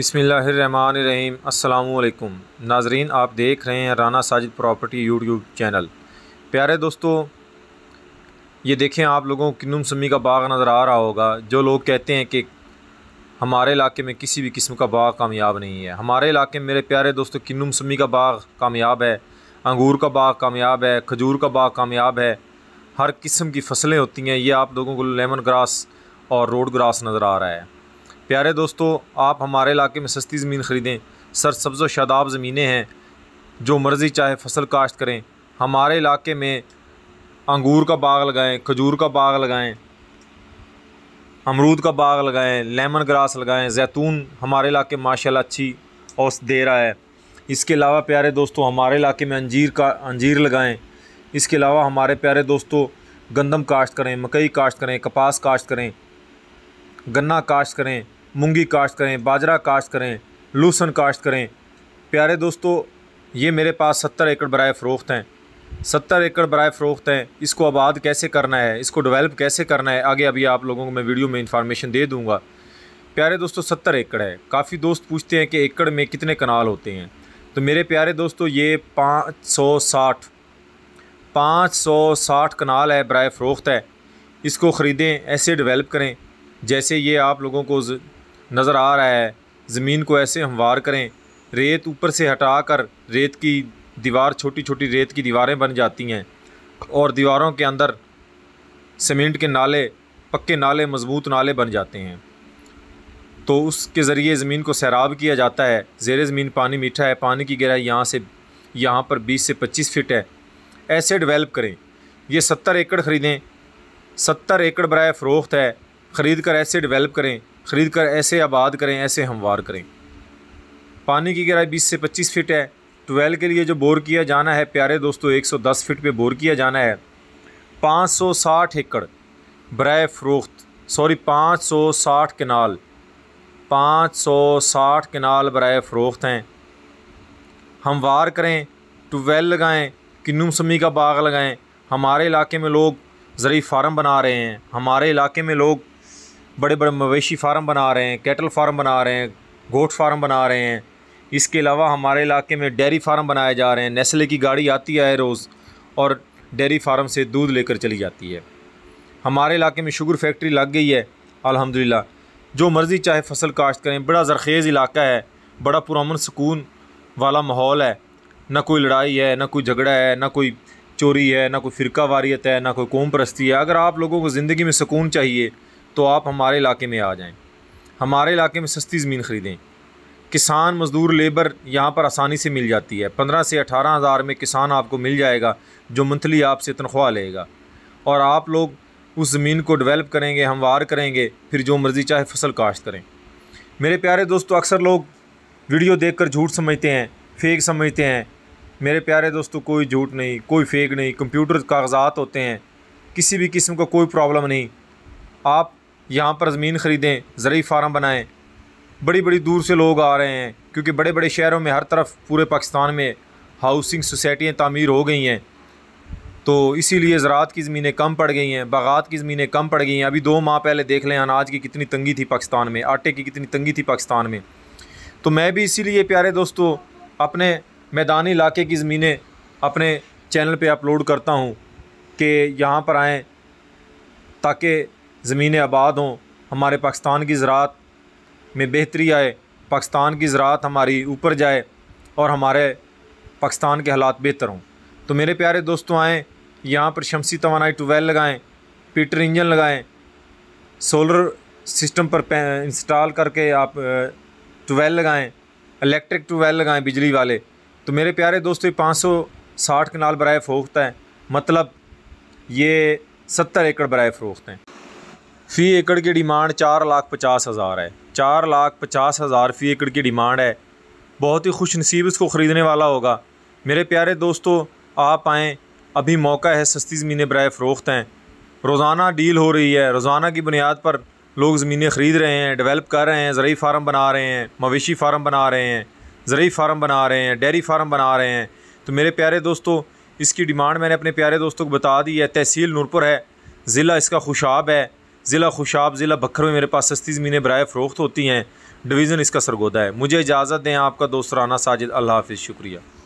बसमीम् अल्लाम नाजरीन आप देख रहे हैं Rana Sajid property YouTube channel प्यारे दोस्तों ये देखें आप लोगों को किन्नुम सम्मी का बाग नज़र आ रहा होगा जो लोग कहते हैं कि हमारे इलाके में किसी भी किस्म का बाग कामयाब नहीं है हमारे इलाके में मेरे प्यारे दोस्तों किन्नुम सम्मी का बाग कामयाब है अंगूर का बाग कामयाब है खजूर का बाग कामयाब है हर किस्म की फसलें होती हैं ये आप लोगों को लेमन ग्रास और रोड ग्रास नज़र आ रहा है प्यारे दोस्तों आप हमारे इलाके में सस्ती ज़मीन ख़रीदें सर सब्ज़ शादाब ज़मीनें हैं जो मर्ज़ी चाहे फसल काश्त करें हमारे इलाके में अंगूर का बाग लगाएं खजूर का बाग लगाएं अमरूद का बाग लगाएं लेमन ग्रास लगाएं जैतून हमारे इलाके माशाल्लाह अच्छी औस दे रहा है इसके अलावा प्यारे दोस्तों हमारे इलाके में अंजीर का अंजीर लगाएं इसके अलावा हमारे प्यारे दोस्तों गंदम काश्त करें मकई काश्त करें कपास काश्त करें गन्ना काश्त करें मूंगी काश्त करें बाजरा काश्त करें लूसन काश्त करें प्यारे दोस्तों ये मेरे पास सत्तर एकड़ बरए फ़रोख्त हैं सत्तर एकड़ बरए फ़रोख्त हैं इसको आबाद कैसे करना है इसको डेवलप कैसे करना है आगे अभी आप लोगों को मैं वीडियो में इंफॉर्मेशन दे दूँगा प्यारे दोस्तों सत्तर एकड़ है काफ़ी दोस्त पूछते हैं कि एकड़ में कितने कनाल होते हैं तो मेरे प्यारे दोस्तों ये पाँच सौ साठ पाँच सौ साठ कनाल है बरए फ़रोख्त है इसको ख़रीदें ऐसे डेवलप करें जैसे ये आप लोगों को नज़र आ रहा है ज़मीन को ऐसे हमवार करें रेत ऊपर से हटाकर रेत की दीवार छोटी छोटी रेत की दीवारें बन जाती हैं और दीवारों के अंदर सीमेंट के नाले पक्के नाले मज़बूत नाले बन जाते हैं तो उसके ज़रिए ज़मीन को सैराब किया जाता है जेर ज़मीन पानी मीठा है पानी की गहराई यहाँ से यहाँ पर 20 से 25 फिट है ऐसे डेवलप करें ये 70 एकड़ ख़रीदें 70 एकड़ बरए फ़रोख्त है ख़रीद कर ऐसे डेवलप करें ख़रीद कर ऐसे आबाद करें ऐसे हमवार करें पानी की गहराई 20 से 25 फ़िट है ट्वेल के लिए जो बोर किया जाना है प्यारे दोस्तों 110 फीट पे बोर किया जाना है 560 एकड़ ब्रै फरोख्त सॉरी 560 कनाल 560 कनाल ब्रै फरोख्त हैं हमवार करें ट्वेल लगाएं किन्नू समी का बाग लगाएं हमारे इलाके में लोग ज़रिए फार्म बना रहे हैं हमारे इलाके में लोग बड़े बड़े मवेशी फार्म बना रहे हैं कैटल फार्म बना रहे हैं गोट फार्म बना रहे हैं इसके अलावा हमारे इलाके में डेयरी फार्म बनाए जा रहे हैं नेस्ले की गाड़ी आती है रोज़ और डेयरी फार्म से दूध लेकर चली जाती है हमारे इलाके में शुगर फैक्ट्री लग गई है अलहमदिल्ला जो मर्ज़ी चाहे फसल काश्त करें बड़ा जरखेज़ इलाका है बड़ा पुरान सुकून वाला माहौल है ना कोई लड़ाई है ना कोई झगड़ा है ना कोई चोरी है ना कोई फ़िरका वारियत है ना कोई कौम परस्ती है अगर आप लोगों को ज़िंदगी में सुकून चाहिए तो आप हमारे इलाके में आ जाएं हमारे इलाके में सस्ती ज़मीन ख़रीदें किसान मज़दूर लेबर यहाँ पर आसानी से मिल जाती है पंद्रह से अठारह हज़ार में किसान आपको मिल जाएगा जो मंथली आपसे तनख्वाह लेगा और आप लोग उस ज़मीन को डेवलप करेंगे हमवार करेंगे फिर जो मर्ज़ी चाहे फसल काश्त करें मेरे प्यारे दोस्तों अक्सर लोग वीडियो देखकर झूठ समझते हैं फेक समझते हैं मेरे प्यारे दोस्तों कोई झूठ नहीं कोई फेक नहीं कंप्यूटर कागजात होते हैं किसी भी किस्म का कोई प्रॉब्लम नहीं आप यहाँ पर ज़मीन ख़रीदें ज़रूरी फार्म बनाएँ बड़ी बड़ी दूर से लोग आ रहे हैं क्योंकि बड़े बड़े शहरों में हर तरफ पूरे पाकिस्तान में हाउसिंग सोसाइटियाँ तमीर हो गई हैं तो इसीलिए ज़रात की ज़मीनें कम पड़ गई हैं बागात की ज़मीनें कम पड़ गई हैं अभी दो माह पहले देख लें अनाज की कितनी तंगी थी पाकिस्तान में आटे की कितनी तंगी थी पाकिस्तान में तो मैं भी इसीलिए प्यारे दोस्तों अपने मैदानी इलाके की ज़मीनें अपने चैनल पे अपलोड करता हूँ कि यहाँ पर आएँ ताकि ज़मीन आबाद हों हमारे पाकिस्तान की ज़रात में बेहतरी आए पाकिस्तान की ज़रात हमारी ऊपर जाए और हमारे पाकिस्तान के हालात बेहतर हों तो मेरे प्यारे दोस्तों आएँ यहाँ पर शमसी तोानाई टूवेल लगाएँ पीटर इंजन लगाएँ सोलर सिस्टम पर इंस्टॉल करके आप टूवेल लगाएँ इलेक्ट्रिक टूवेल लगाएँ बिजली वाले तो मेरे प्यारे दोस्तों ये पाँच सौ साठ कनाल बरए फ़रोख्त है मतलब ये सत्तर एकड़ बरए फ़रोख्त हैं फ़ी एकड़ की डिमांड चार लाख पचास हज़ार है चार लाख पचास हज़ार फ़ी एकड़ की डिमांड है बहुत ही खुश नसीब इसको ख़रीदने वाला होगा मेरे प्यारे दोस्तों आप आएँ अभी मौका है सस्ती ज़मीनें बर फ़रोख्त हैं रोज़ाना डील हो रही है रोज़ाना की बुनियाद पर लोग ज़मीनें ख़रीद रहे हैं डेवलप कर रहे हैं ज़रूरी फार्म बना रहे हैं मवेशी फार्म बना रहे हैं ज़रूरी फार्म बना रहे हैं डेयरी फार्म बना रहे हैं तो मेरे प्यारे दोस्तों इसकी डिमांड मैंने अपने प्यारे दोस्तों को बता दी है तहसील नूरपुर है ज़िला इसका खुशाब है ज़िला खुशाब ज़िला बखर में मेरे पास सस्ती ज़मीनें बरए फ़रोख्त होती हैं डिवीज़न इसका सरगोदा है मुझे इजाज़त दें आपका दोस्त राना साजिद अल्लाह हाफिज़ शुक्रिया